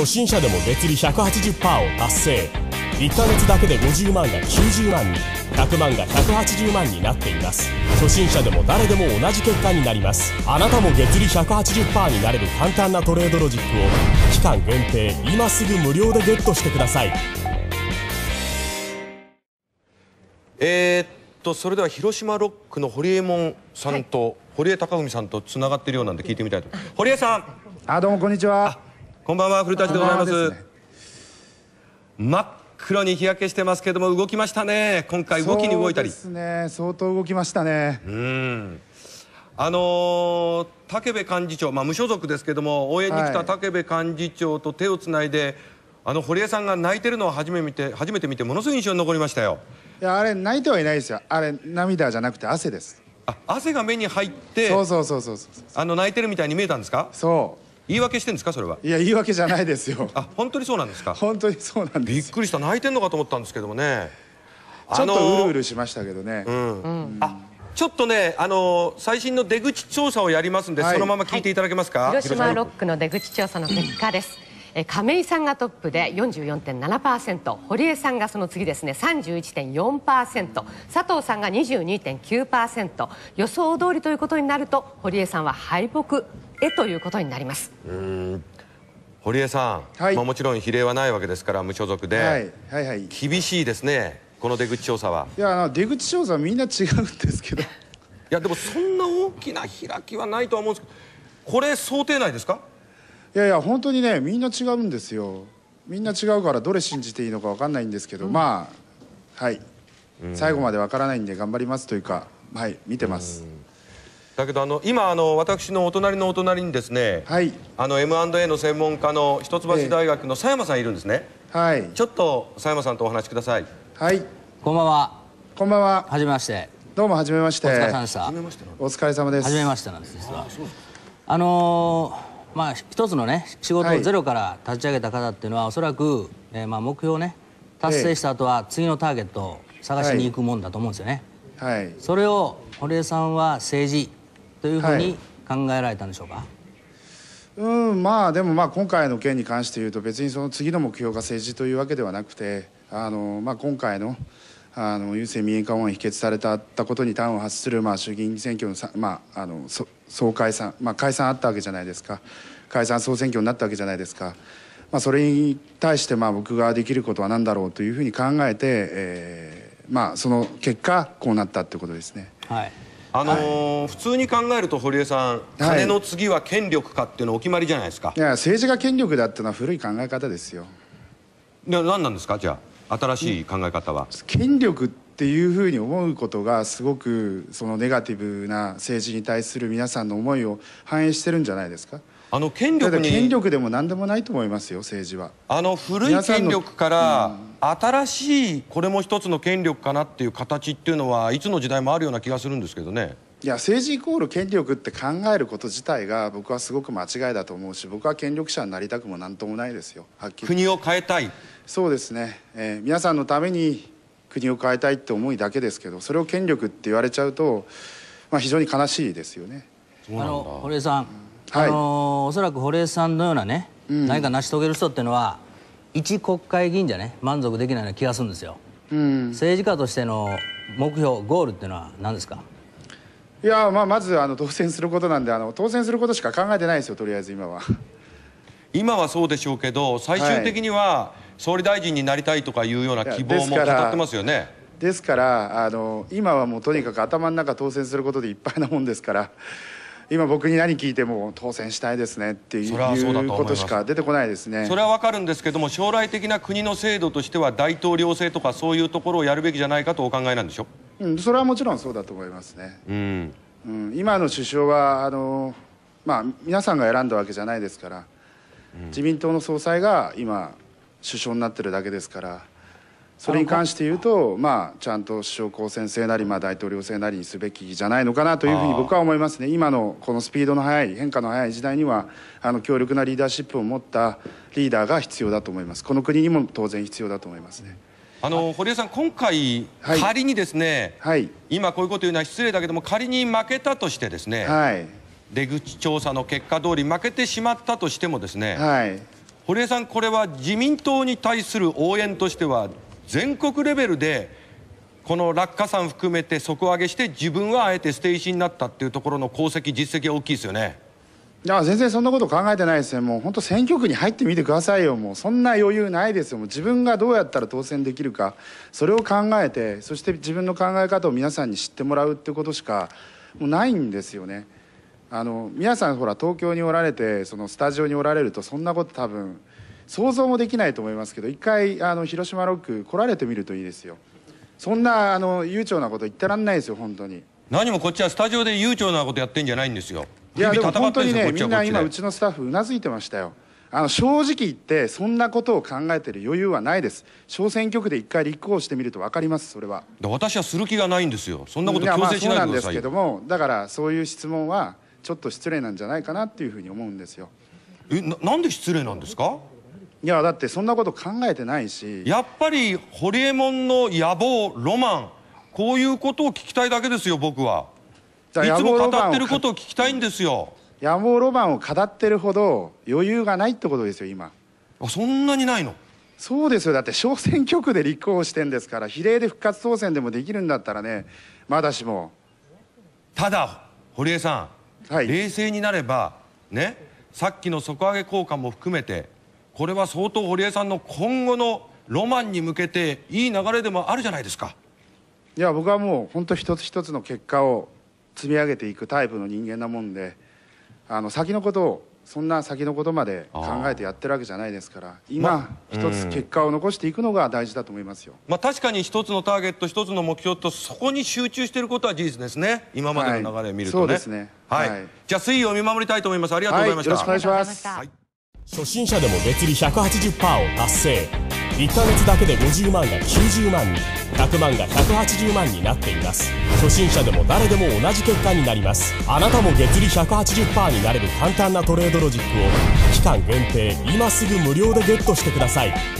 初心者でも月利180%を達成1ヶ月だけで50万が90万に100万が180万になっています初心者でも誰でも同じ結果になりますあなたも月利180%になれる簡単なトレードロジックを期間限定今すぐ無料でゲットしてくださいえー、っとそれでは広島ロックの堀江門さんと、はい、堀江貴文さんとつながってるようなんで聞いてみたいと堀江さんあどうもこんにちはこんばんは古舘でございます、真っ黒に日焼けしてますけども動きましたね今回動きに動いたりそうですね相当動きましたねうんあのー、武部幹事長、まあ、無所属ですけども応援に来た武部幹事長と手をつないで、はい、あの堀江さんが泣いてるのを初め見て初めて見てものすごい印象に残りましたよいやあれ泣いてはいないですよあれ涙じゃなくて汗ですあ汗が目に入ってそうそうそうそうそうあの泣いてるみたいに見えたんですかそう言い訳してんですかそれはいや言い訳じゃないですよあ本当にそうなんですか本当にそうなんでびっくりした泣いてんのかと思ったんですけどもねちょっとうるうるしましたけどね、うん、うん、あちょっとね、あのー、最新の出口調査をやりますんで、はい、そのまま聞いていただけますか、はい、広島ロックの出口調査の結果です亀井さんがトップで44.7%堀江さんがその次ですね31.4%佐藤さんが22.9%予想通りということになると堀江さんは敗北へということになります堀江さん、はい、まあ、もちろん比例はないわけですから無所属で、はいはいはい、厳しいですねこの出口調査はいや出口調査はみんな違うんですけどいやでもそんな大きな開きはないとは思うんですけどこれ想定内ですかいやいや本当にねみんな違うんですよみんな違うからどれ信じていいのか分かんないんですけど、うん、まあはい、うん、最後まで分からないんで頑張りますというかはい見てます、うん、だけどあの今あの私のお隣のお隣にですね、はい、あの M&A の専門家の一橋大学の佐山さんいるんですね、えー、はいちょっと佐山さんとお話しくださいはいこんばんはこんばんははじめましてどうもはじめましてお疲れ様でしたお疲れ様ですはじめましてなんです実はあのーまあ、一つのね仕事をゼロから立ち上げた方っていうのは、はい、おそらく、えー、まあ、目標ね達成した後は次のターゲットを探しに行くもんだと思うんですよね。はい、それを堀江さんは政治というふうに考えられたんでしょうか、はい、うんまあでもまあ今回の件に関して言うと別にその次の目標が政治というわけではなくてあの、まあ、今回の。あの郵政民営化法案否決されたことに端を発する、まあ、衆議院選挙のさ、まあ、あの総解散、まあ、解散あったわけじゃないですか解散総選挙になったわけじゃないですか、まあ、それに対してまあ僕ができることは何だろうというふうに考えて、えーまあ、その結果こうなったっいうことですね。はいあのーはい、普通に考えると堀江さん金の次は権力かっていうのお決まりじゃないですか、はい、いや政治が権力だっていうのは古い考え方ですよな何なんですかじゃあ新しい考え方は。権力っていうふうに思うことがすごくそのネガティブな政治に対する皆さんの思いを反映してるんじゃないですかあの権力権力でも何でもないと思いますよ政治はあの古い権力から、新しいこれも一つの権力かなっていう形っていうのはいつの時代もあるような気がするんですけどねいや政治イコール権力って考えること自体が僕はすごく間違いだと思うし僕は権力者になりたくも何ともないですよはっきり国を変えたいそうですね、えー、皆さんのために国を変えたいって思いだけですけどそれを権力って言われちゃうと、まあ、非常に悲しいですよねあの堀江さん、はい、あのおそらく堀江さんのようなね、うん、何か成し遂げる人っていうのは一国会議員じゃね満足できないような気がするんですよ、うん、政治家としての目標ゴールっていうのは何ですかいやまあまずあの当選することなんであの当選することしか考えてないですよとりあえず今は。今はそうでしょうけど最終的には総理大臣になりたいとかいうような希望も語ってますよね。ですからあの今はもうとにかく頭の中当選することでいっぱいなもんですから今僕に何聞いても当選したいですねっていうことしか出てこないですねそれは分かるんですけども将来的な国の制度としては大統領制とかそういうところをやるべきじゃないかとお考えなんでしょううん、それはもちろんそうだと思いますね。うんうん、今の首相はあの、まあ、皆さんが選んだわけじゃないですから、うん、自民党の総裁が今首相になってるだけですからそれに関して言うとまあ、ちゃんと首相公選制なり、まあ、大統領制なりにすべきじゃないのかなというふうに僕は思いますね今のこのスピードの速い変化の速い時代にはあの強力なリーダーシップを持ったリーダーが必要だと思いますこの国にも当然必要だと思いますね。あの堀江さん、今回、仮にですね、はい、今こういうこと言うのは失礼だけども仮に負けたとしてですね、はい、出口調査の結果通り負けてしまったとしてもですね、堀江さん、これは自民党に対する応援としては全国レベルでこの落下山含めて底上げして自分はあえて捨て石になったっていうところの功績、実績は大きいですよね。いや全然そんなこと考えてないですねもう本当選挙区に入ってみてくださいよもうそんな余裕ないですよもう自分がどうやったら当選できるかそれを考えてそして自分の考え方を皆さんに知ってもらうってことしかもうないんですよねあの皆さんほら東京におられてそのスタジオにおられるとそんなこと多分想像もできないと思いますけど一回あの広島ロック来られてみるといいですよそんなあの悠長なこと言ってらんないですよ本当に何もこっちはスタジオで悠長なことやってんじゃないんですよいやでも本当にねみんな今うちのスタッフうなずいてましたよあの正直言ってそんなことを考えてる余裕はないです小選挙区で一回立候補してみると分かりますそれは私はする気がないんですよそんなこと強制しないでくださいいそうなんですけどもだからそういう質問はちょっと失礼なんじゃないかなっていうふうに思うんですよえななんで失礼なんですかいやだってそんなこと考えてないしやっぱりホリエモンの野望ロマンこういうことを聞きたいだけですよ僕はいつも語ってることを聞きたいんですよ野望ロマンを語ってるほど余裕がないってことですよ今あそんなにないのそうですよだって小選挙区で立候補してんですから比例で復活当選でもできるんだったらねまだしもただ堀江さん、はい、冷静になればねさっきの底上げ効果も含めてこれは相当堀江さんの今後のロマンに向けていい流れでもあるじゃないですかいや僕はもう本当一つ一つの結果を積み上げていくタイプの人間なもんであの先のことをそんな先のことまで考えてやってるわけじゃないですから今一つ結果を残していくのが大事だと思いますよ、まあ、確かに一つのターゲット一つの目標とそこに集中していることは事実ですね今までの流れを見るとね、はい、そうですね、はい、はい、じゃあ推移を見守りたいと思いますありがとうございました、はい、よろしくお願いします、初心者でも月利180%を達成1か月だけで50万が90万人100万が180万になっています初心者でも誰でも同じ結果になりますあなたも月利180%になれる簡単なトレードロジックを期間限定今すぐ無料でゲットしてください